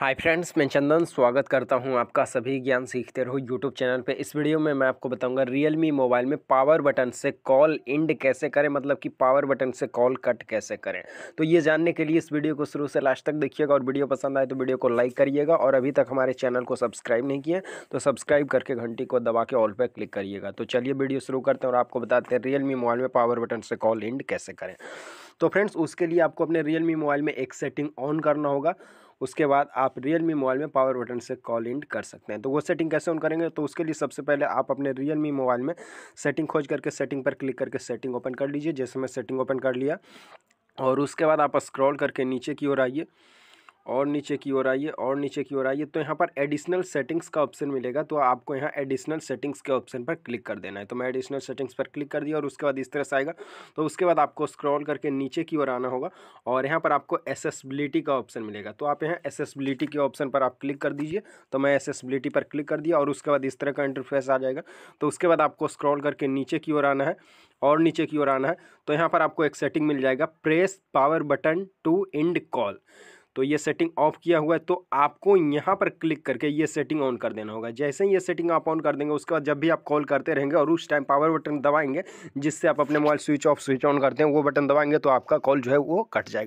hi friends मैं चंदन स्वागत करता हूं आपका सभी ज्ञान सीखते रहो यूट्यूब चैनल पे इस वीडियो में मैं आपको बताऊंगा मी मोबाइल में पावर बटन से कॉल इंड कैसे करें मतलब कि पावर बटन से कॉल कट कैसे करें तो ये जानने के लिए इस वीडियो को शुरू से लास्ट तक देखिएगा और वीडियो पसंद आए तो वीडियो को लाइक करिएगा और अभी तक हमारे चैनल को सब्सक्राइब नहीं किए तो सब्सक्राइब करके घंटी को दबा के ऑल पर क्लिक करिएगा तो चलिए वीडियो शुरू करते हैं और आपको बताते हैं रियल मोबाइल में पावर बटन से कॉल इंड कैसे करें तो फ्रेंड्स उसके लिए आपको अपने रियल मोबाइल में एक सेटिंग ऑन करना होगा उसके बाद आप रियल मी मोबाइल में पावर बटन से कॉल इन कर सकते हैं तो वो सेटिंग कैसे ऑन करेंगे तो उसके लिए सबसे पहले आप अपने रियल मी मोबाइल में सेटिंग खोज करके सेटिंग पर क्लिक करके सेटिंग ओपन कर लीजिए जैसे मैं सेटिंग ओपन कर लिया और उसके बाद आप स्क्रॉल करके नीचे की ओर आइए और नीचे की ओर आइए और नीचे की ओर आइए तो यहाँ पर एडिशनल सेटिंग्स का ऑप्शन मिलेगा तो आपको यहाँ एडिशनल सेटिंग्स के ऑप्शन पर क्लिक कर देना है तो मैं एडिशनल सेटिंग्स पर क्लिक कर दिया और उसके बाद इस तरह से आएगा तो उसके बाद आपको स्क्रॉल करके नीचे की ओर आना होगा और यहाँ पर आपको एसेसबिलिटी का ऑप्शन मिलेगा तो आप यहाँ एसेसबिलिटी के ऑप्शन पर आप क्लिक कर दीजिए तो मैं एसेसबिलिटी पर क्लिक कर दिया और उसके बाद इस तरह का इंटरफेस आ जाएगा तो उसके बाद आपको स्क्रॉल करके नीचे की ओर आना है और नीचे की ओर आना है तो यहाँ पर आपको एक सेटिंग मिल जाएगा press power button to end call तो ये सेटिंग ऑफ किया हुआ है तो आपको यहाँ पर क्लिक करके ये सेटिंग ऑन कर देना होगा जैसे ही ये सेटिंग आप ऑन कर देंगे उसके बाद जब भी आप कॉल करते रहेंगे और उस टाइम पावर बटन दबाएंगे जिससे आप अपने mobile switch off switch on करते हैं वो बटन दबाएंगे तो आपका कॉल जो है वो कट जाएगा